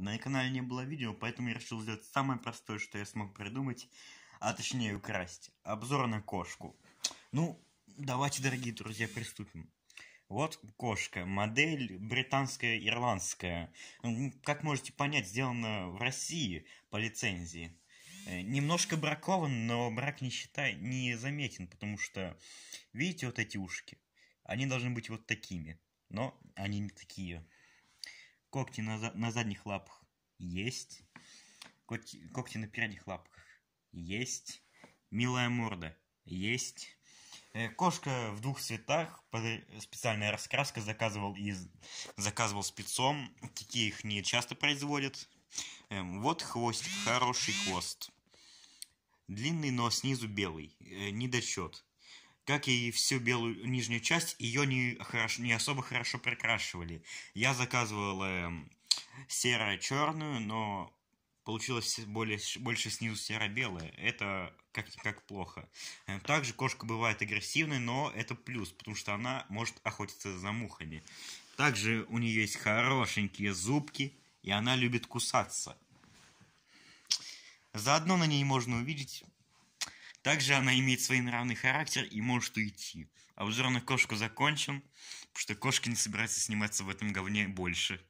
на канале не было видео, поэтому я решил сделать самое простое, что я смог придумать, а точнее украсть. Обзор на кошку. Ну, давайте, дорогие друзья, приступим. Вот кошка, модель британская, ирландская. Ну, как можете понять, сделана в России по лицензии. Э, немножко бракован, но брак не считай, не заметен, потому что, видите, вот эти ушки, они должны быть вот такими, но они не такие. Когти на, за... на задних лапах есть. Когти... Когти на передних лапках есть. Милая морда есть. Э, кошка в двух цветах, специальная раскраска заказывал из заказывал спецом, такие их не часто производят. Эм, вот хвостик, хороший хвост. Длинный, но снизу белый, э, недочет. Как и всю белую нижнюю часть, ее не, хорошо, не особо хорошо прикрашивали. Я заказывал э, эм, серо-черную, но получилось более, больше снизу серо-белое. Это как-никак плохо. Э, также кошка бывает агрессивной, но это плюс, потому что она может охотиться за мухами. Также у нее есть хорошенькие зубки, и она любит кусаться. Заодно на ней можно увидеть также она имеет своенравный характер и может уйти. Обзор на кошку закончен, потому что кошки не собираются сниматься в этом говне больше.